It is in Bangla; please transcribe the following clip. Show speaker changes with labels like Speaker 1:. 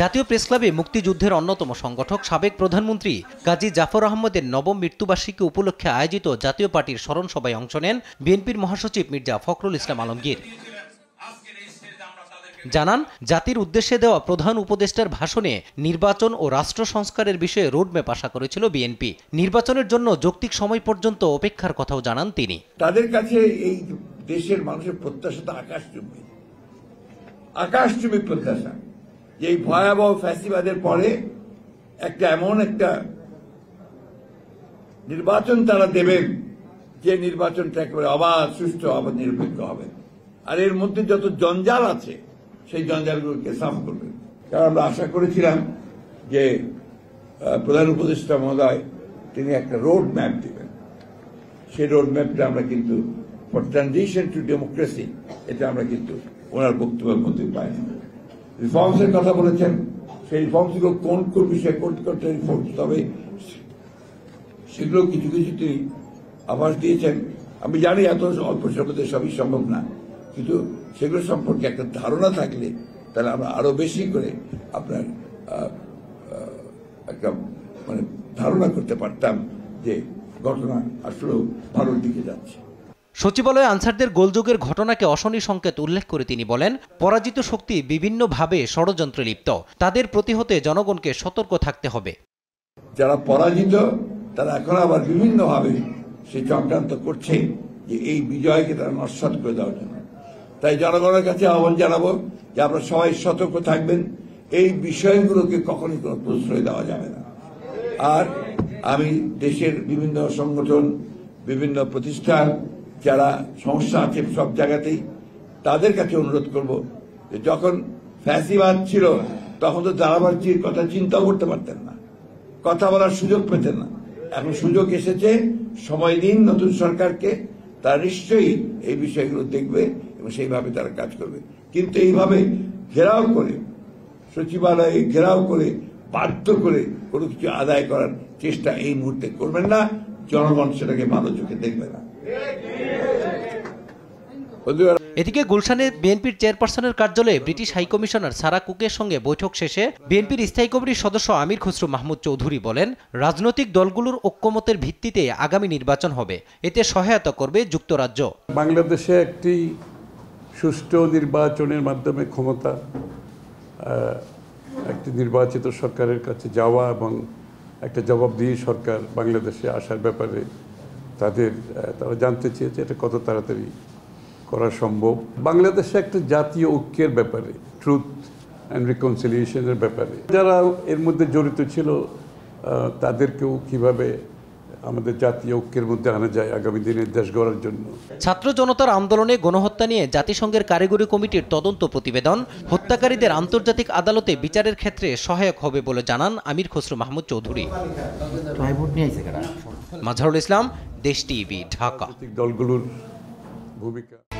Speaker 1: জাতীয় প্রেসক্লাবে মুক্তিযুদ্ধের অন্যতম সংগঠক সাবেক প্রধানমন্ত্রী গাজী জাফর আহমদের নবম মৃত্যুবার্ষিকী উপলক্ষে আয়োজিত জাতীয় পার্টির স্মরণ সভায় অংশ নেন বিএনপির মহাসচিব মির্জা ফখরুল ইসলাম আলমগীর জানান জাতির উদ্দেশ্যে দেওয়া প্রধান উপদেষ্টার ভাষণে নির্বাচন ও রাষ্ট্র সংস্কারের বিষয়ে রোডম্যাপ আশা করেছিল বিএনপি নির্বাচনের জন্য যৌক্তিক সময় পর্যন্ত অপেক্ষার কথাও জানান তিনি
Speaker 2: তাদের কাছে এই দেশের মানুষের প্রত্যাশা তো আকাশ আকাশচুম্বী প্রত্যাশা যে এই ভয়াবহ ফ্যাসিবাদের পরে একটা এমন একটা নির্বাচন তারা দেবেন যে নির্বাচনটা একেবারে অবাধ সুস্থ অবাধ নিরপেক্ষ হবে আর এর মধ্যে যত জঞ্জাল আছে সেই জঞ্জালগুলোকে সাফ করবেন কারণ আমরা আশা করেছিলাম যে প্রধান উপদেষ্টা মহোদয় তিনি একটা রোড ম্যাপ দেবেন সেই রোড ম্যাপটা আমরা কিন্তু ফর ট্রানজিশন টু ডেমোক্রেসি এটা আমরা কিন্তু ওনার বক্তব্যের মধ্যে পাই রিফর্মসের কথা বলেছেন সেই গুলো কোন কোন বিষয়ে কোন কোনটা রিফর্মস তবে সেগুলো কিছু কিছু তিনি আভাস দিয়েছেন আমি জানি এত অল্প সময়ের সবই সম্ভব না কিন্তু সেগুলো সম্পর্কে একটা ধারণা থাকলে তাহলে আমরা আরো বেশি করে আপনার একটা মানে ধারণা করতে পারতাম যে ঘটনা আসলেও ভালোর দিকে যাচ্ছে
Speaker 1: সচিবালয়ে আনসারদের গোলযোগের ঘটনাকে অশনি সংকেত উল্লেখ করে তিনি বলেন পরাজিত শক্তি বিভিন্নভাবে ষড়যন্ত্রে লিপ্ত তাদের প্রতিহতে জনগণকে সতর্ক থাকতে হবে
Speaker 2: যারা পরাজিত তারা এখন আবার বিভিন্নভাবে সে চক্রান্ত করছে যে এই বিজয়কে তারা নস্বাত করে দেওয়ার জন্য তাই জনগণের কাছে আহ্বান জানাবো যে আপনারা সবাই সতর্ক থাকবেন এই বিষয়গুলোকে কখনই কোনো প্রশ্রয় দেওয়া যাবে না আর আমি দেশের বিভিন্ন সংগঠন বিভিন্ন প্রতিষ্ঠান যারা সমস্যা আছে সব জায়গাতেই তাদের কাছে অনুরোধ করব যে যখন ফ্যাসিবাদ ছিল তখন তো দালাবাজির কথা চিন্তাও করতে পারতেন না কথা বলার সুযোগ পেতেন না এখন সুযোগ এসেছে সময় দিন নতুন সরকারকে তারা নিশ্চয়ই এই বিষয়গুলো দেখবে এবং সেইভাবে তারা কাজ করবে কিন্তু এইভাবে ঘেরাও করে সচিবালয়ে ঘেরাও করে বাধ্য করে কোনো কিছু আদায় করার চেষ্টা এই মুহূর্তে করবেন না জনগণ সেটাকে ভালো চোখে দেখবে না
Speaker 1: এদিকে গুলশানে বিএনপির চেয়ারপারসনের কার্যালয়ে ব্রিটিশ হাইকমিশনার সারা কুকের সঙ্গে বৈঠক শেষে বিএনপির স্থায়ী কমিটির সদস্য আমির খসরু মাহমুদ চৌধুরী বলেন রাজনৈতিক দলগুলোর ঐক্যমতের ভিত্তিতে আগামী নির্বাচন হবে এতে সহায়তা করবে যুক্তরাজ্য
Speaker 3: বাংলাদেশে একটি সুষ্ঠু নির্বাচনের মাধ্যমে ক্ষমতা একটি নির্বাচিত সরকারের কাছে যাওয়া এবং একটা জবাবদিহি সরকার বাংলাদেশে আসার ব্যাপারে তাদের তারা জানতে চেয়েছে এটা কত তাড়াতাড়ি করা সম্ভব বাংলাদেশে একটা জাতীয় ঐক্যের ব্যাপারে ট্রুথ অ্যান্ড রিকনসিলিয়েশনের ব্যাপারে যারা এর মধ্যে জড়িত ছিল তাদেরকেও কিভাবে আমাদের জাতীয় ঐক্যের মধ্যে আনা যায় আগামী দিনের দেশ গড়ার
Speaker 1: জন্য ছাত্র জনতার আন্দোলনে গণহত্যা নিয়ে জাতিসংঘের কারিগরি কমিটির তদন্ত প্রতিবেদন হত্যাকারীদের আন্তর্জাতিক আদালতে বিচারের ক্ষেত্রে সহায়ক হবে বলে জানান আমির খসরু মাহমুদ চৌধুরী মাজহারুল ইসলাম দেশ টিভি ঢাকা দলগুলোর ভূমিকা